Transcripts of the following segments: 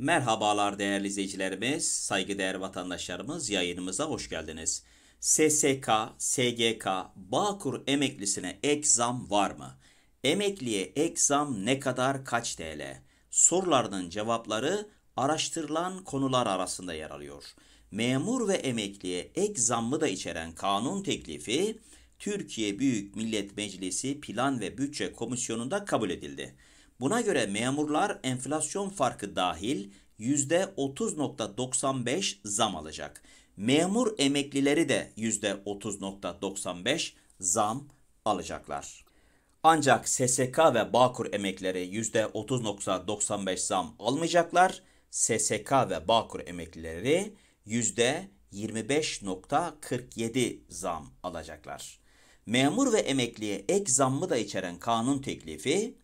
Merhabalar değerli izleyicilerimiz, saygıdeğer vatandaşlarımız yayınımıza hoş geldiniz. SSK, SGK, Bağkur emeklisine ek zam var mı? Emekliye ek zam ne kadar kaç TL? Sorularının cevapları araştırılan konular arasında yer alıyor. Memur ve emekliye ek zammı da içeren kanun teklifi Türkiye Büyük Millet Meclisi Plan ve Bütçe Komisyonu'nda kabul edildi. Buna göre memurlar enflasyon farkı dahil %30.95 zam alacak. Memur emeklileri de %30.95 zam alacaklar. Ancak SSK ve Bağkur emekleri %30.95 zam almayacaklar. SSK ve Bağkur emeklileri %25.47 zam alacaklar. Memur ve emekliye ek zammı da içeren kanun teklifi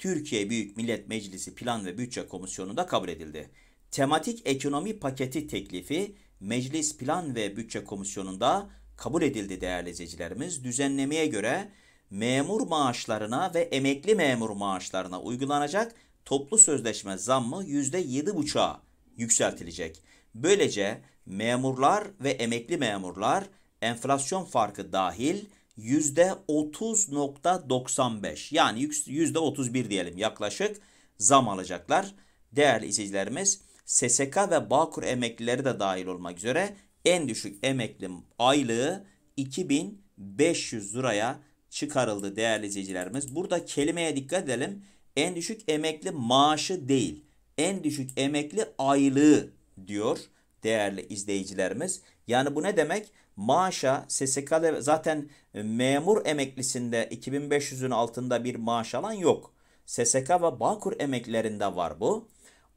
Türkiye Büyük Millet Meclisi Plan ve Bütçe Komisyonu'nda kabul edildi. Tematik ekonomi paketi teklifi Meclis Plan ve Bütçe Komisyonu'nda kabul edildi değerli izleyicilerimiz. Düzenlemeye göre memur maaşlarına ve emekli memur maaşlarına uygulanacak toplu sözleşme zammı %7,5'a yükseltilecek. Böylece memurlar ve emekli memurlar enflasyon farkı dahil %30.95 yani %31 diyelim yaklaşık zam alacaklar. Değerli izleyicilerimiz SSK ve Bağkur emeklileri de dahil olmak üzere en düşük emekli aylığı 2500 liraya çıkarıldı değerli izleyicilerimiz. Burada kelimeye dikkat edelim. En düşük emekli maaşı değil, en düşük emekli aylığı diyor değerli izleyicilerimiz. Yani bu ne demek? maaşa SSK'da zaten e, memur emeklisinde 2500'ün altında bir maaş alan yok. SSK ve Bağkur emeklilerinde var bu.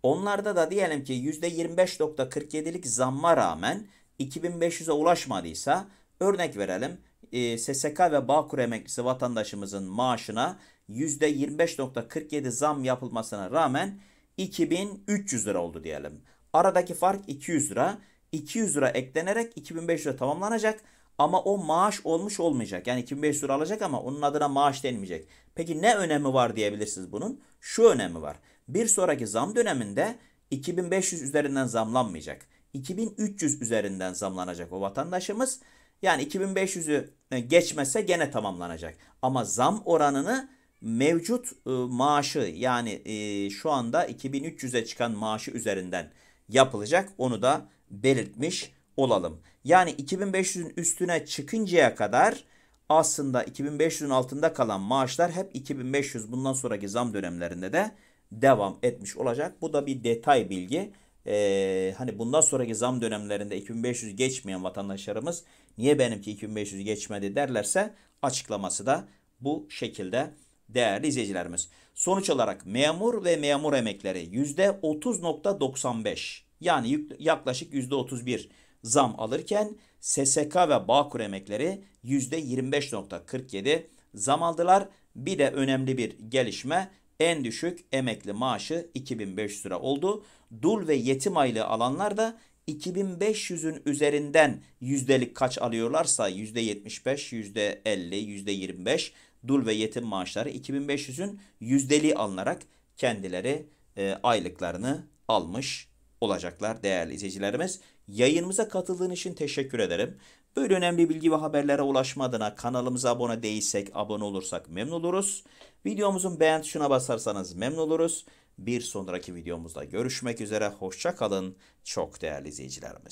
Onlarda da diyelim ki %25.47'lik zamma rağmen 2500'e ulaşmadıysa örnek verelim e, SSK ve Bağkur emeklisi vatandaşımızın maaşına %25.47 zam yapılmasına rağmen 2300 lira oldu diyelim. Aradaki fark 200 lira. 200 lira eklenerek 2500 lira tamamlanacak. Ama o maaş olmuş olmayacak. Yani 2500 lira alacak ama onun adına maaş denmeyecek. Peki ne önemi var diyebilirsiniz bunun? Şu önemi var. Bir sonraki zam döneminde 2500 üzerinden zamlanmayacak. 2300 üzerinden zamlanacak o vatandaşımız. Yani 2500'ü e, geçmese gene tamamlanacak. Ama zam oranını mevcut e, maaşı yani e, şu anda 2300'e çıkan maaşı üzerinden yapılacak. Onu da belirtmiş olalım. Yani 2500'ün üstüne çıkıncaya kadar aslında 2500'ün altında kalan maaşlar hep 2500 bundan sonraki zam dönemlerinde de devam etmiş olacak. Bu da bir detay bilgi. Ee, hani bundan sonraki zam dönemlerinde 2500 geçmeyen vatandaşlarımız niye benimki 2500 geçmedi derlerse açıklaması da bu şekilde değerli izleyicilerimiz. Sonuç olarak memur ve memur emekleri %30.95 yani yaklaşık %31 zam alırken SSK ve Bağkur emekleri %25.47 zam aldılar. Bir de önemli bir gelişme en düşük emekli maaşı 2500 lira oldu. Dul ve yetim aylığı alanlar da 2500'ün üzerinden yüzdelik kaç alıyorlarsa %75, %50, %25 dul ve yetim maaşları 2500'ün yüzdeli alınarak kendileri e, aylıklarını almış olacaklar değerli izleyicilerimiz. Yayınımıza katıldığın için teşekkür ederim. Böyle önemli bilgi ve haberlere ulaşma adına kanalımıza abone değilsek abone olursak memnun oluruz. Videomuzun beğen tuşuna basarsanız memnun oluruz. Bir sonraki videomuzda görüşmek üzere. hoşçakalın çok değerli izleyicilerimiz.